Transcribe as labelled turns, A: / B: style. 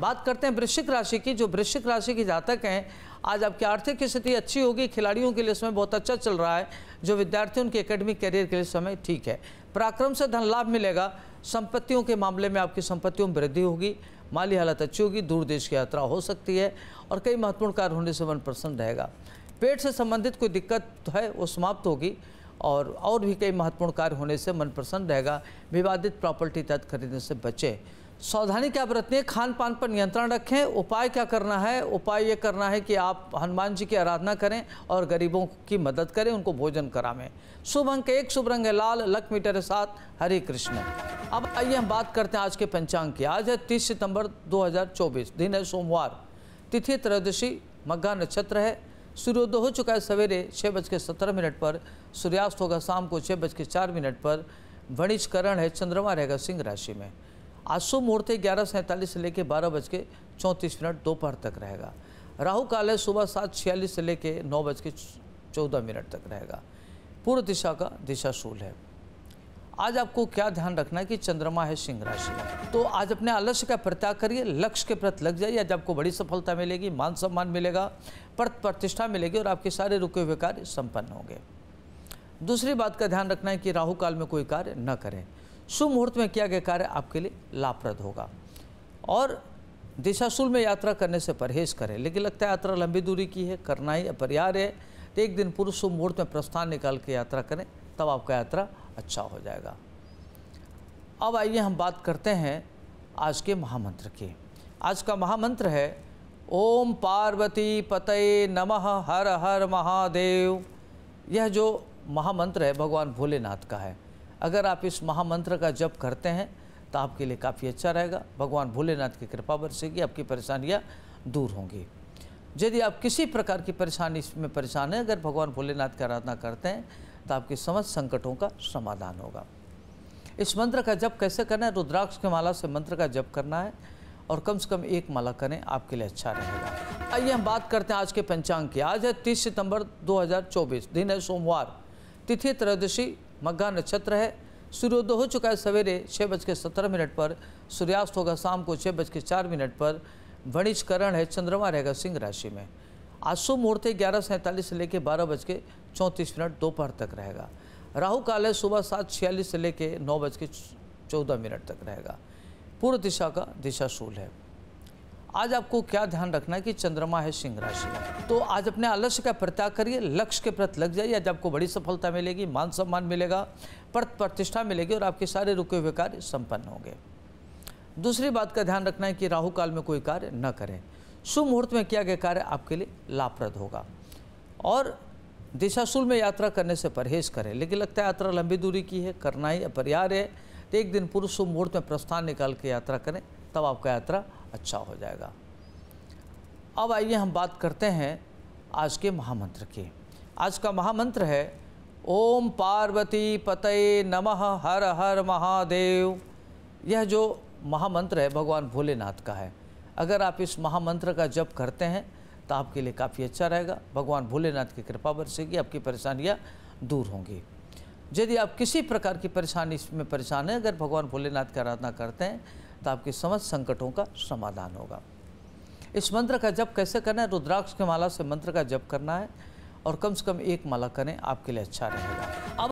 A: बात करते हैं वृश्चिक राशि की जो वृश्चिक राशि की जातक हैं आज आपकी आर्थिक स्थिति अच्छी होगी खिलाड़ियों के लिए समय बहुत अच्छा चल रहा है जो विद्यार्थी उनके एकेडमिक करियर के लिए समय ठीक है पराक्रम से धन लाभ मिलेगा संपत्तियों के मामले में आपकी संपत्तियों में वृद्धि होगी माली हालत अच्छी होगी दूर देश की यात्रा हो सकती है और कई महत्वपूर्ण कार्य होने से मन प्रसन्न रहेगा पेट से संबंधित कोई दिक्कत है वो समाप्त होगी और और भी कई महत्वपूर्ण कार्य होने से मन प्रसन्न रहेगा विवादित प्रॉपर्टी तहत खरीदने से बचें सावधानी क्या बरतनी है खान पान पर नियंत्रण रखें उपाय क्या करना है उपाय ये करना है कि आप हनुमान जी की आराधना करें और गरीबों की मदद करें उनको भोजन करावें शुभ अंक एक शुभ रंग लाल लक मीटर के साथ हरे कृष्ण अब आइए हम बात करते हैं आज के पंचांग की आज है तीस सितंबर 2024 दिन है सोमवार तिथि त्रयोदशी मग्गा नक्षत्र है सूर्योदय हो चुका है सवेरे छः बज के सत्रह मिनट पर सूर्यास्त होगा शाम को छः बज के चार मिनट पर वणिजकरण है चंद्रमा रहेगा सिंह राशि में आज शुभ मुहूर्त ग्यारह सैंतालीस से लेकर बारह बज के चौंतीस मिनट दोपहर तक रहेगा राहु काल है सुबह सात छियालीस से लेकर नौ बज के चौदह मिनट तक रहेगा पूर्व दिशा का दिशा शूल है आज आपको क्या ध्यान रखना है कि चंद्रमा है सिंह राशि में तो आज अपने आलस्य का प्रत्याग करिए लक्ष्य के प्रति लग जाइए आज आपको बड़ी सफलता मिलेगी मान सम्मान मिलेगा प्रत प्रतिष्ठा मिलेगी और आपके सारे रुके हुए कार्य संपन्न होंगे दूसरी बात का ध्यान रखना है कि राहु काल में कोई कार्य न करें शुभ मुहूर्त में किया गया कार्य आपके लिए लाभप्रद होगा और दिशाशूल में यात्रा करने से परहेज करें लेकिन लगता है यात्रा लंबी दूरी की है करना ही अपरिहार्य है तो एक दिन पूर्व शुभ मुहूर्त में प्रस्थान निकाल के यात्रा करें तब आपका यात्रा अच्छा हो जाएगा अब आइए हम बात करते हैं आज के महामंत्र की आज का महामंत्र है ओम पार्वती पतये नमः हर हर महादेव यह जो महामंत्र है भगवान भोलेनाथ का है अगर आप इस महामंत्र का जप करते हैं तो आपके लिए काफ़ी अच्छा रहेगा भगवान भोलेनाथ की कृपा बरसेगी आपकी परेशानियाँ दूर होंगी यदि आप किसी प्रकार की परेशानी में परेशान हैं अगर भगवान भोलेनाथ की आराधना करते हैं तो आपके समस्त संकटों का समाधान होगा इस मंत्र का जप कैसे करना है रुद्राक्ष के माला से मंत्र का जप करना है और कम से कम एक माला करें आपके लिए अच्छा रहेगा आइए हम बात करते हैं आज के पंचांग की आज है 30 सितंबर 2024 दिन है सोमवार तिथि त्रयोदशी मग्गा नक्षत्र है सूर्योदय हो चुका है सवेरे छः बज के सत्रह मिनट पर सूर्यास्त होगा शाम को छः बज के चार मिनट पर वणिजकरण है चंद्रमा रहेगा सिंह राशि में आज शुभ मुहूर्त ग्यारह सैंतालीस से लेकर बारह बज के चौंतीस मिनट दोपहर तक रहेगा राहु काल है सुबह सात छियालीस से लेकर नौ बज के चौदह मिनट तक रहेगा पूर्व दिशा का दिशा शूल है आज आपको क्या ध्यान रखना है कि चंद्रमा है सिंह राशि में तो आज अपने आलस्य का प्रत्याग करिए लक्ष्य के प्रति लग जाइए आज आपको बड़ी सफलता मिलेगी मान सम्मान मिलेगा प्रत प्रतिष्ठा मिलेगी और आपके सारे रुके हुए कार्य संपन्न होंगे दूसरी बात का ध्यान रखना है कि राहु काल में कोई कार्य न करें शुभ मुहूर्त में किया गया कार्य आपके लिए लाभप्रद होगा और दिशाशूल में यात्रा करने से परहेज करें लेकिन लगता है यात्रा लंबी दूरी की है करना ही अपरिहार्य है तो एक दिन पूर्व शुभ मुहूर्त में प्रस्थान निकाल के यात्रा करें तब आपका यात्रा अच्छा हो जाएगा अब आइए हम बात करते हैं आज के महामंत्र की आज का महामंत्र है ओम पार्वती पतये नमः हर हर महादेव यह जो महामंत्र है भगवान भोलेनाथ का है अगर आप इस महामंत्र का जप करते हैं तो आपके लिए काफ़ी अच्छा रहेगा भगवान भोलेनाथ की कृपा बरसेगी आपकी परेशानियाँ दूर होंगी यदि आप किसी प्रकार की परेशानी इसमें परेशान हैं अगर भगवान भोलेनाथ की आराधना करते हैं तो आपकी समस्त संकटों का समाधान होगा इस मंत्र का जप कैसे करना है रुद्राक्ष के माला से मंत्र का जप करना है और कम से कम एक माला करें आपके लिए अच्छा रहेगा